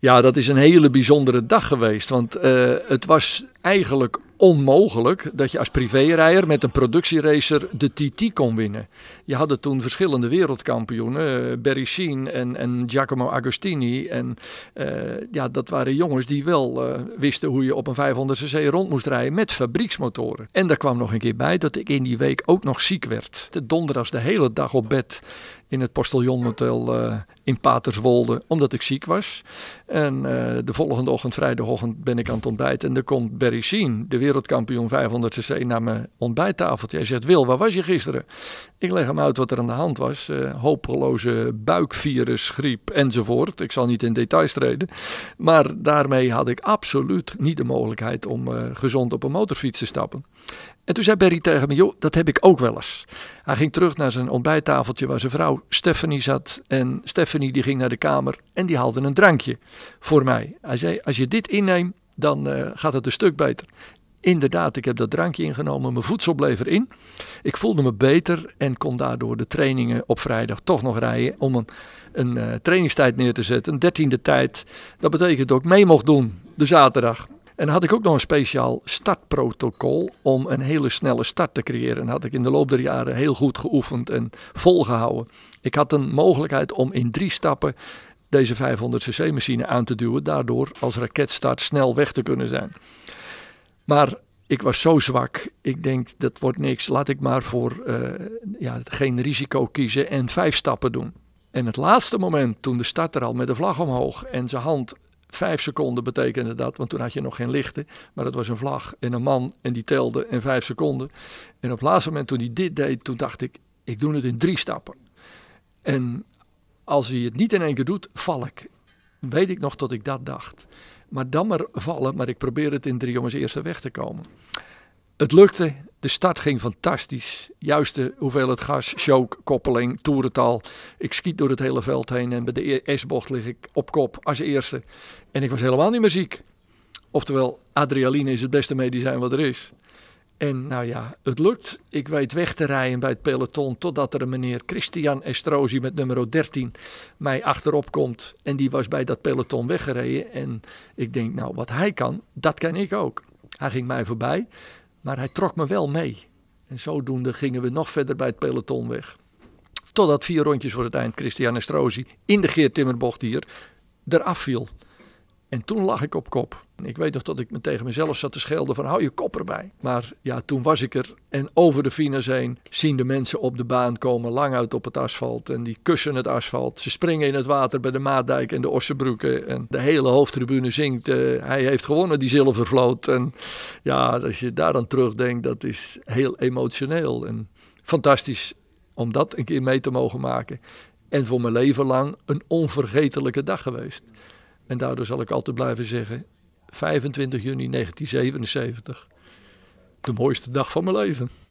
Ja, dat is een hele bijzondere dag geweest. Want eh, het was eigenlijk onmogelijk dat je als privérijder met een productieracer de TT kon winnen. Je had toen verschillende wereldkampioenen, uh, Barry Sheen en, en Giacomo Agostini. En eh, ja, dat waren jongens die wel wisten hoe je op een 500cc rond moest rijden met fabrieksmotoren. En daar kwam nog een keer bij dat ik in die week ook nog ziek werd. De donderdags de hele dag op bed in het postiljonmotel eh, in Paterswolde, omdat ik ziek was. En eh, de volgende ochtend, vrijdagochtend, ben ik aan het ontbijt. En dan komt Barry Sien, de wereldkampioen 500cc, naar mijn ontbijttafeltje. Hij zegt, Wil, waar was je gisteren? Ik leg hem uit wat er aan de hand was. Uh, hopeloze buikvirus, griep enzovoort. Ik zal niet in details treden. Maar daarmee had ik absoluut niet de mogelijkheid om gezond op een motorfiets te stappen. En toen zei Berry tegen me, joh, dat heb ik ook wel eens. Hij ging terug naar zijn ontbijttafeltje waar zijn vrouw Stephanie zat. En Stephanie die ging naar de kamer en die haalde een drankje voor mij. Hij zei, als je dit inneemt, dan eh, gaat het een stuk beter. Inderdaad, ik heb dat drankje ingenomen, mijn voedsel bleef erin. Ik voelde me beter en kon daardoor de trainingen op vrijdag toch nog rijden om een, een eh, trainingstijd neer te zetten. Een dertiende tijd, dat betekent dat ik mee mocht doen de zaterdag. En dan had ik ook nog een speciaal startprotocol om een hele snelle start te creëren. En had ik in de loop der jaren heel goed geoefend en volgehouden. Ik had een mogelijkheid om in drie stappen deze 500cc machine aan te duwen. Daardoor als raketstart snel weg te kunnen zijn. Maar ik was zo zwak. Ik denk, dat wordt niks. Laat ik maar voor eh, ja, geen risico kiezen en vijf stappen doen. En het laatste moment, toen de starter al met de vlag omhoog en zijn hand Vijf seconden betekende dat, want toen had je nog geen lichten. Maar dat was een vlag en een man en die telde in vijf seconden. En op het laatste moment toen hij dit deed, toen dacht ik, ik doe het in drie stappen. En als hij het niet in één keer doet, val ik. Weet ik nog dat ik dat dacht. Maar dan maar vallen, maar ik probeer het in drie jongens eerste weg te komen. Het lukte. De start ging fantastisch. Juiste hoeveelheid gas, choke, koppeling, toerental. Ik schiet door het hele veld heen en bij de e- S-bocht lig ik op kop als eerste. En ik was helemaal niet meer ziek. Oftewel, adrenaline is het beste medicijn wat er is. En nou ja, het lukt. Ik weet weg te rijden bij het peloton totdat er een meneer Christian Estrosi met nummer 13 mij achterop komt. En die was bij dat peloton weggereden. En ik denk, nou wat hij kan, dat kan ik ook. Hij ging mij voorbij. Maar hij trok me wel mee. En zodoende gingen we nog verder bij het peloton weg. Totdat vier rondjes voor het eind Christian Estrosi in de Geert Timmerbochtier eraf viel. En toen lag ik op kop. Ik weet nog dat ik me tegen mezelf zat te schelden van hou je kop erbij. Maar ja, toen was ik er en over de finish heen zien de mensen op de baan komen lang uit op het asfalt. En die kussen het asfalt. Ze springen in het water bij de Maatdijk en de Ossebroeken. En de hele hoofdtribune zingt eh, hij heeft gewonnen die zilvervloot. En ja, als je daar dan terugdenkt dat is heel emotioneel. En fantastisch om dat een keer mee te mogen maken. En voor mijn leven lang een onvergetelijke dag geweest. En daardoor zal ik altijd blijven zeggen: 25 juni 1977, de mooiste dag van mijn leven.